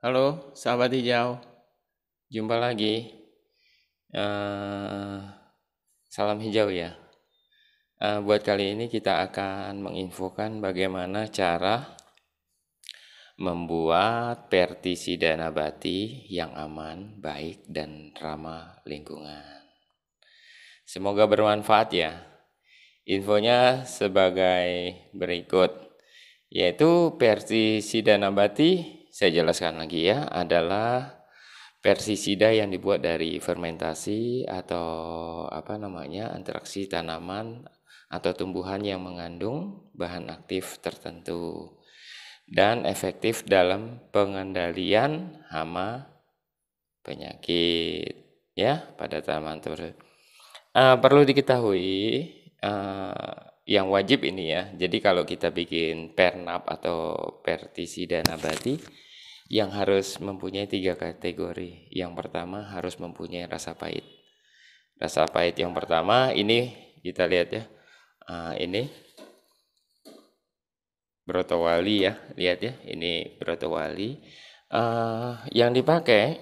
Halo, sahabat hijau. Jumpa lagi. Uh, salam hijau ya. Uh, buat kali ini kita akan menginfokan bagaimana cara membuat pertisida nabati yang aman, baik, dan ramah lingkungan. Semoga bermanfaat ya. Infonya sebagai berikut, yaitu pertisida nabati saya jelaskan lagi ya, adalah pestisida yang dibuat dari fermentasi atau apa namanya interaksi tanaman atau tumbuhan yang mengandung bahan aktif tertentu dan efektif dalam pengendalian hama penyakit ya pada tanaman tersebut. Uh, perlu diketahui uh, yang wajib ini ya. Jadi kalau kita bikin pernap atau pertisida nabati yang harus mempunyai tiga kategori. Yang pertama harus mempunyai rasa pahit. Rasa pahit yang pertama ini kita lihat ya. Uh, ini Broto Wali ya, lihat ya. Ini Broto Wali. Uh, ah, yang dipakai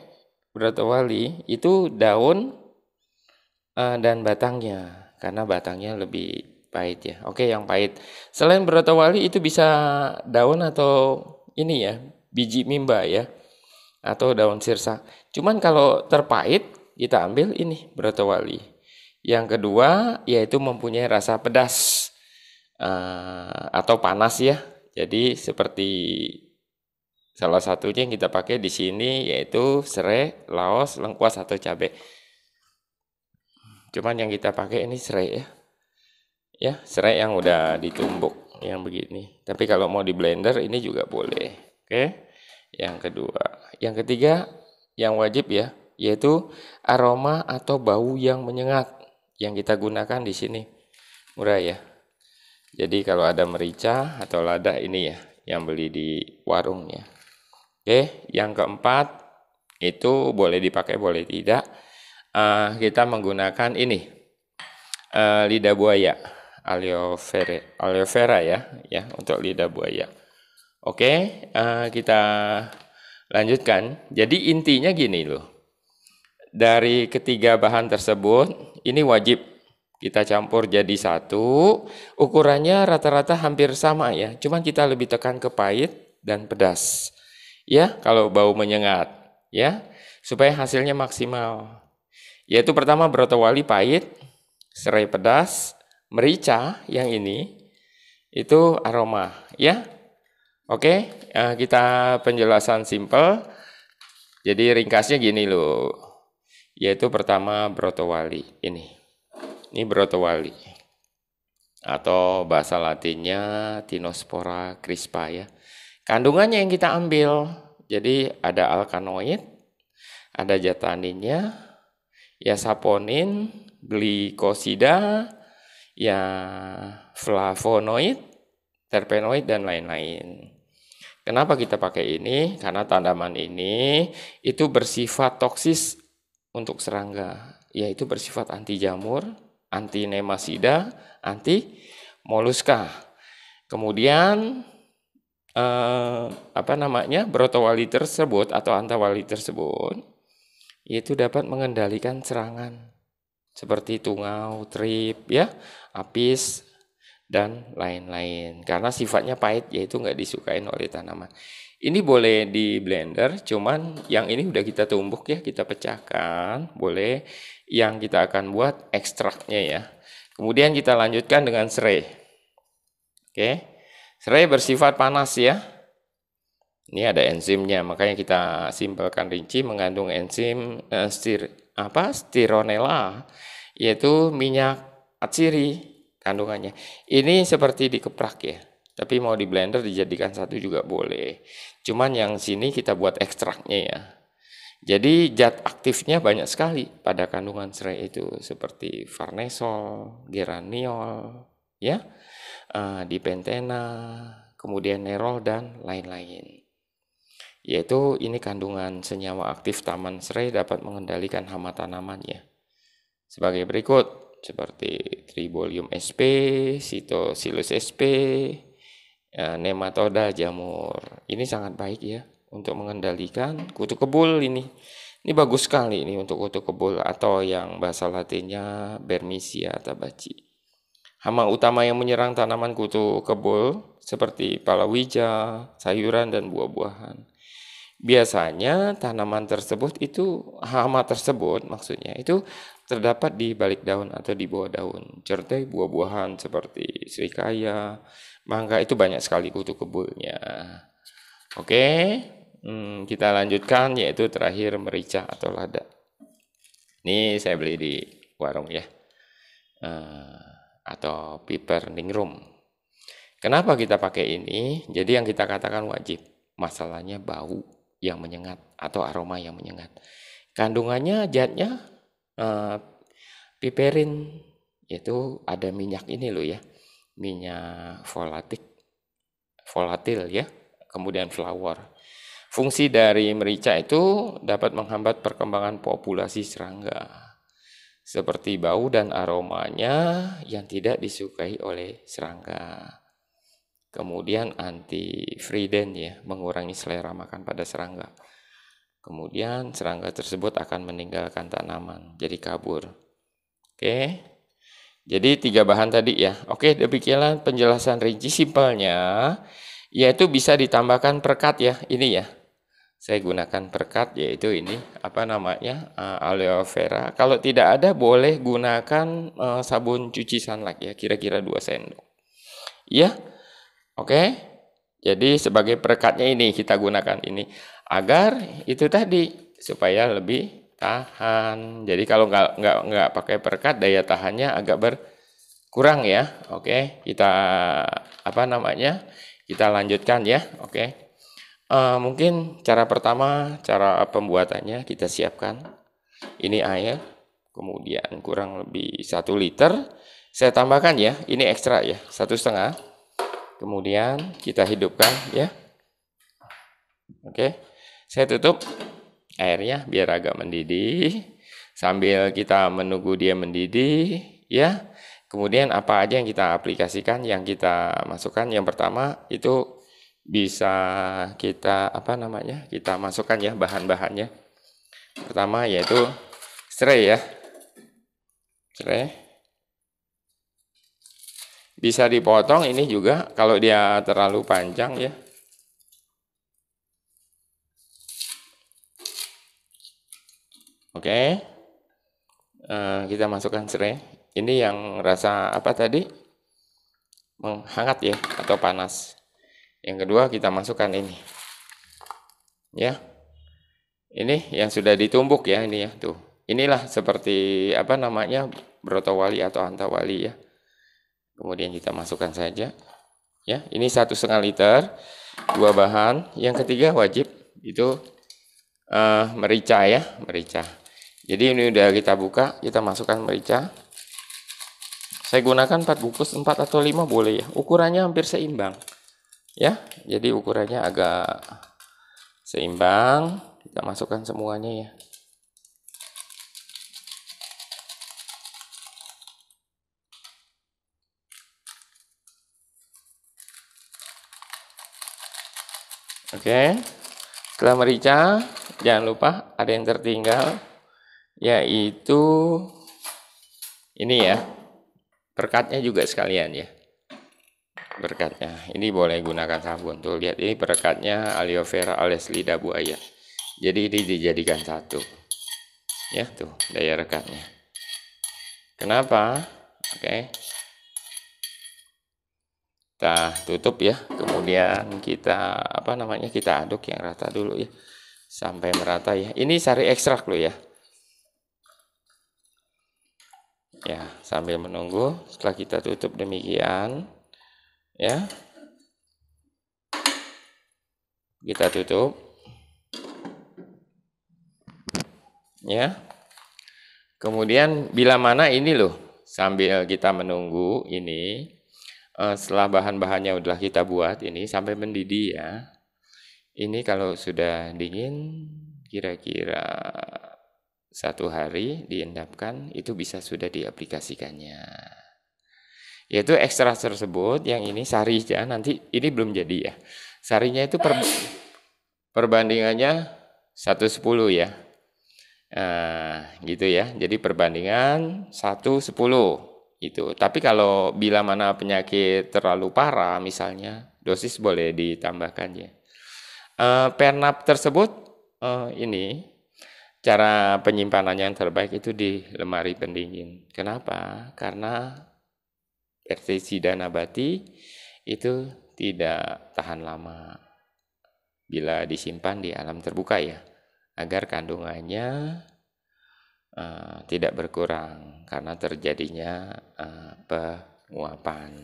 Broto Wali itu daun uh, dan batangnya karena batangnya lebih pahit ya. Oke, yang pahit. Selain Broto Wali itu bisa daun atau ini ya, biji mimba ya atau daun sirsa. Cuman kalau terpahit kita ambil ini broto wali. Yang kedua yaitu mempunyai rasa pedas uh, atau panas ya. Jadi seperti salah satunya yang kita pakai di sini yaitu serai, laos, lengkuas atau cabai. Cuman yang kita pakai ini serai ya. Ya, serai yang udah ditumbuk yang begini. Tapi kalau mau di blender ini juga boleh. Oke. Yang kedua, yang ketiga yang wajib ya, yaitu aroma atau bau yang menyengat yang kita gunakan di sini. Murah ya. Jadi kalau ada merica atau lada ini ya yang beli di warung ya. Oke, yang keempat itu boleh dipakai boleh tidak. Uh, kita menggunakan ini uh, lidah buaya aloe vera aloe vera ya ya untuk lidah buaya Oke, uh, kita lanjutkan. Jadi intinya gini loh. Dari ketiga bahan tersebut, ini wajib kita campur jadi satu. Ukurannya rata-rata hampir sama ya, cuman kita lebih tekan ke pahit dan pedas. Ya, kalau bau menyengat, ya. Supaya hasilnya maksimal. Yaitu pertama berotowali pahit, serai pedas, merica yang ini itu aroma, ya. Oke, okay, eh, kita penjelasan simple. Jadi ringkasnya gini loh. Yaitu pertama brotowali ini. Ini brotowali. Atau bahasa latinnya Tinospora crispa ya. Kandungannya yang kita ambil. Jadi ada alkanoid, ada jataninnya, ya saponin, glikosida, ya flavonoid, terpenoid dan lain-lain. Kenapa kita pakai ini? Karena tanaman ini itu bersifat toksis untuk serangga, yaitu bersifat anti jamur, anti nemasida, anti moluska. Kemudian eh, apa namanya? brotowali tersebut atau antawali tersebut yaitu dapat mengendalikan serangan seperti tungau, trip ya, apis, dan lain-lain karena sifatnya pahit yaitu nggak disukain oleh tanaman ini boleh di blender cuman yang ini udah kita tumbuk ya kita pecahkan boleh yang kita akan buat ekstraknya ya kemudian kita lanjutkan dengan serai oke serai bersifat panas ya ini ada enzimnya makanya kita simpelkan rinci mengandung enzim eh, stir apa stironella yaitu minyak atsiri kandungannya. Ini seperti dikeprak ya, tapi mau di blender dijadikan satu juga boleh. Cuman yang sini kita buat ekstraknya ya. Jadi zat aktifnya banyak sekali pada kandungan serai itu seperti farnesol, geraniol, ya, uh, dipentena, kemudian nerol dan lain-lain. Yaitu ini kandungan senyawa aktif taman serai dapat mengendalikan hama tanamannya. Sebagai berikut, seperti Tribolium sp, Sitosilus sp, ya, nematoda jamur. Ini sangat baik ya untuk mengendalikan kutu kebul ini. Ini bagus sekali ini untuk kutu kebul atau yang bahasa latinnya Bermisia tabaci. Hama utama yang menyerang tanaman kutu kebul seperti palawija, sayuran, dan buah-buahan biasanya tanaman tersebut itu hama tersebut maksudnya itu terdapat di balik daun atau di bawah daun. Certai buah-buahan seperti serikaya, mangga itu banyak sekali kutu kebulnya. Oke, hmm, kita lanjutkan yaitu terakhir merica atau lada. Ini saya beli di warung ya, eh, atau piper ningrum. Kenapa kita pakai ini? Jadi yang kita katakan wajib, masalahnya bau yang menyengat atau aroma yang menyengat. Kandungannya zatnya eh, piperin yaitu ada minyak ini loh ya. Minyak volatil volatil ya, kemudian flower. Fungsi dari merica itu dapat menghambat perkembangan populasi serangga seperti bau dan aromanya yang tidak disukai oleh serangga kemudian anti friden ya mengurangi selera makan pada serangga kemudian serangga tersebut akan meninggalkan tanaman jadi kabur oke jadi tiga bahan tadi ya oke demikian penjelasan rinci simpelnya yaitu bisa ditambahkan perkat ya ini ya saya gunakan perkat yaitu ini apa namanya eh, aloe vera kalau tidak ada boleh gunakan eh, sabun cuci sunlight ya kira-kira 2 sendok ya Oke? Jadi sebagai perekatnya ini kita gunakan ini agar itu tadi supaya lebih tahan. Jadi kalau nggak nggak nggak pakai perekat daya tahannya agak berkurang ya. Oke, kita apa namanya? Kita lanjutkan ya. Oke. Eh, mungkin cara pertama cara pembuatannya kita siapkan ini air kemudian kurang lebih satu liter saya tambahkan ya ini ekstra ya satu setengah Kemudian kita hidupkan ya. Oke. Saya tutup airnya biar agak mendidih sambil kita menunggu dia mendidih ya. Kemudian apa aja yang kita aplikasikan, yang kita masukkan? Yang pertama itu bisa kita apa namanya? Kita masukkan ya bahan-bahannya. Pertama yaitu serai ya. Serai bisa dipotong ini juga kalau dia terlalu panjang ya oke okay. uh, eh, kita masukkan serai ini yang rasa apa tadi menghangat ya atau panas yang kedua kita masukkan ini ya ini yang sudah ditumbuk ya ini ya tuh inilah seperti apa namanya brotowali atau antawali ya kemudian kita masukkan saja ya ini satu setengah liter dua bahan yang ketiga wajib itu uh, merica ya merica jadi ini udah kita buka kita masukkan merica saya gunakan 4 bungkus 4 atau 5 boleh ya ukurannya hampir seimbang ya jadi ukurannya agak seimbang kita masukkan semuanya ya Oke. Setelah merica, jangan lupa ada yang tertinggal yaitu ini ya. Berkatnya juga sekalian ya. Berkatnya. Ini boleh gunakan sabun. Tuh lihat ini berkatnya aloe vera alias lidah buaya. Jadi ini dijadikan satu. Ya, tuh daya rekatnya. Kenapa? Oke. Okay kita tutup ya kemudian kita apa namanya kita aduk yang rata dulu ya sampai merata ya ini sari ekstrak lo ya ya sambil menunggu setelah kita tutup demikian ya kita tutup ya kemudian bila mana ini loh sambil kita menunggu ini Eh, setelah bahan-bahannya sudah kita buat ini sampai mendidih ya. Ini kalau sudah dingin kira-kira satu hari diendapkan itu bisa sudah diaplikasikannya. Yaitu ekstra tersebut yang ini ya nanti ini belum jadi ya. Sarinya itu per, perbandingannya 110 ya. Nah, gitu ya. Jadi perbandingan satu sepuluh itu. Tapi kalau bila mana penyakit terlalu parah misalnya, dosis boleh ditambahkan ya. E, Pernap tersebut e, ini cara penyimpanannya yang terbaik itu di lemari pendingin. Kenapa? Karena pestisida nabati itu tidak tahan lama bila disimpan di alam terbuka ya, agar kandungannya Eh, tidak berkurang karena terjadinya uh, penguapan.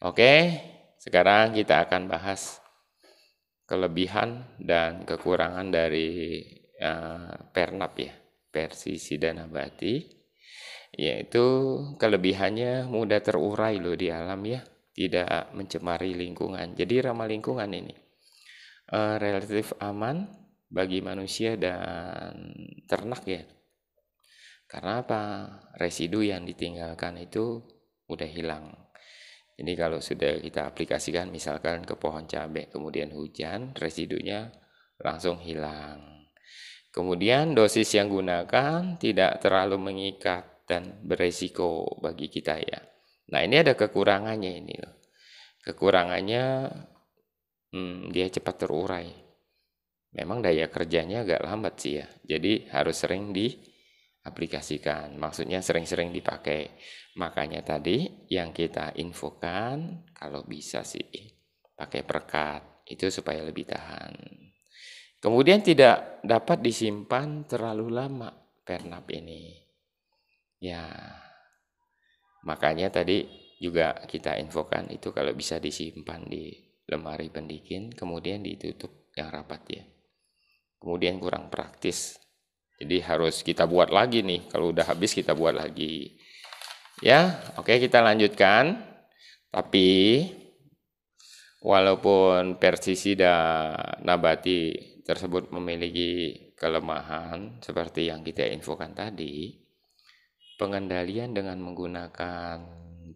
Oke, sekarang kita akan bahas kelebihan dan kekurangan dari uh, pernap ya, persisida nabati yaitu kelebihannya mudah terurai loh di alam ya tidak mencemari lingkungan jadi ramah lingkungan ini uh, relatif aman bagi manusia dan ternak ya karena apa? Residu yang ditinggalkan itu udah hilang. Jadi kalau sudah kita aplikasikan misalkan ke pohon cabai kemudian hujan, residunya langsung hilang. Kemudian dosis yang gunakan tidak terlalu mengikat dan beresiko bagi kita ya. Nah ini ada kekurangannya ini loh. Kekurangannya hmm, dia cepat terurai. Memang daya kerjanya agak lambat sih ya. Jadi harus sering di aplikasikan. Maksudnya sering-sering dipakai. Makanya tadi yang kita infokan kalau bisa sih pakai perekat itu supaya lebih tahan. Kemudian tidak dapat disimpan terlalu lama pernap ini. Ya. Makanya tadi juga kita infokan itu kalau bisa disimpan di lemari pendikin kemudian ditutup yang rapat ya. Kemudian kurang praktis jadi harus kita buat lagi nih. Kalau udah habis kita buat lagi. Ya, oke kita lanjutkan. Tapi walaupun persisida nabati tersebut memiliki kelemahan seperti yang kita infokan tadi, pengendalian dengan menggunakan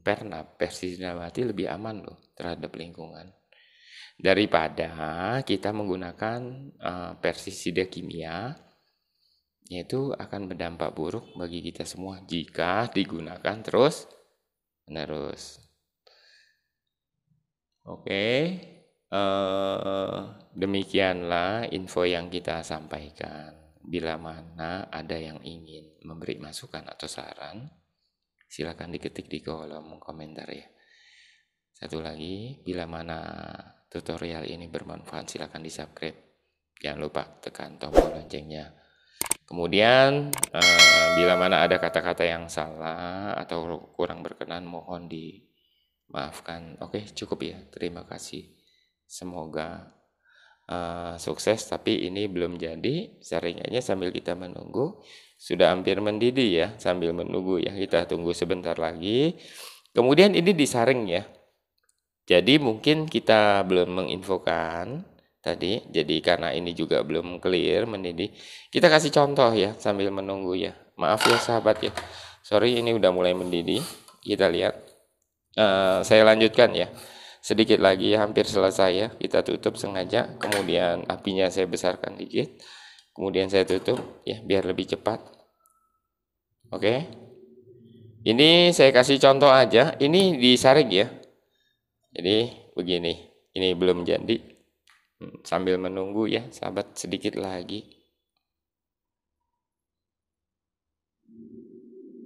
perna persisida nabati lebih aman loh terhadap lingkungan daripada kita menggunakan uh, eh, persisida kimia yaitu akan berdampak buruk bagi kita semua jika digunakan terus menerus. Oke, okay. Eh, demikianlah info yang kita sampaikan. Bila mana ada yang ingin memberi masukan atau saran, silakan diketik di kolom komentar ya. Satu lagi, bila mana tutorial ini bermanfaat, silakan di subscribe. Jangan lupa tekan tombol loncengnya Kemudian eh, bila mana ada kata-kata yang salah atau kurang berkenan mohon dimaafkan. Oke, cukup ya. Terima kasih. Semoga uh, sukses tapi ini belum jadi. seringnya sambil kita menunggu sudah hampir mendidih ya sambil menunggu ya. Kita tunggu sebentar lagi. Kemudian ini disaring ya. Jadi mungkin kita belum menginfokan tadi. Jadi karena ini juga belum clear mendidih, kita kasih contoh ya sambil menunggu ya. Maaf ya sahabat ya. Sorry ini udah mulai mendidih. Kita lihat. Uh, saya lanjutkan ya. Sedikit lagi ya, hampir selesai ya. Kita tutup sengaja, kemudian apinya saya besarkan dikit. Kemudian saya tutup ya biar lebih cepat. Oke. Okay. Ini saya kasih contoh aja. Ini disaring ya. Jadi begini. Ini belum jadi Sambil menunggu ya, sahabat sedikit lagi.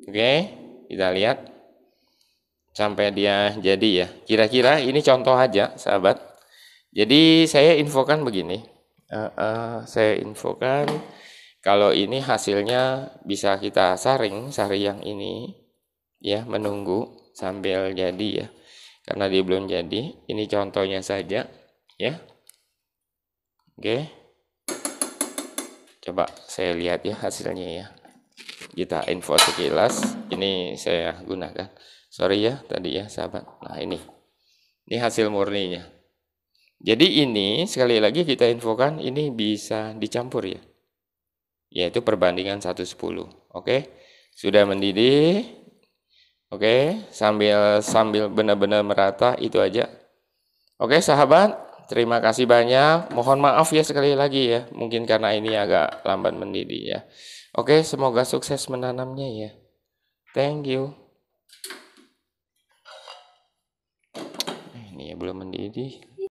Oke, kita lihat sampai dia jadi ya. Kira-kira ini contoh aja, sahabat. Jadi saya infokan begini. Uh, uh, saya infokan kalau ini hasilnya bisa kita saring, sari yang ini ya, menunggu sambil jadi ya. Karena dia belum jadi, ini contohnya saja ya. Oke. Coba saya lihat ya hasilnya ya. Kita info sekilas. Ini saya gunakan. Sorry ya tadi ya sahabat. Nah ini. Ini hasil murninya. Jadi ini sekali lagi kita infokan ini bisa dicampur ya. Yaitu perbandingan 110. Oke. Sudah mendidih. Oke, sambil sambil benar-benar merata itu aja. Oke, sahabat, terima kasih banyak. Mohon maaf ya sekali lagi ya, mungkin karena ini agak lambat mendidih ya. Oke, semoga sukses menanamnya ya. Thank you. Eh, ini ya belum mendidih.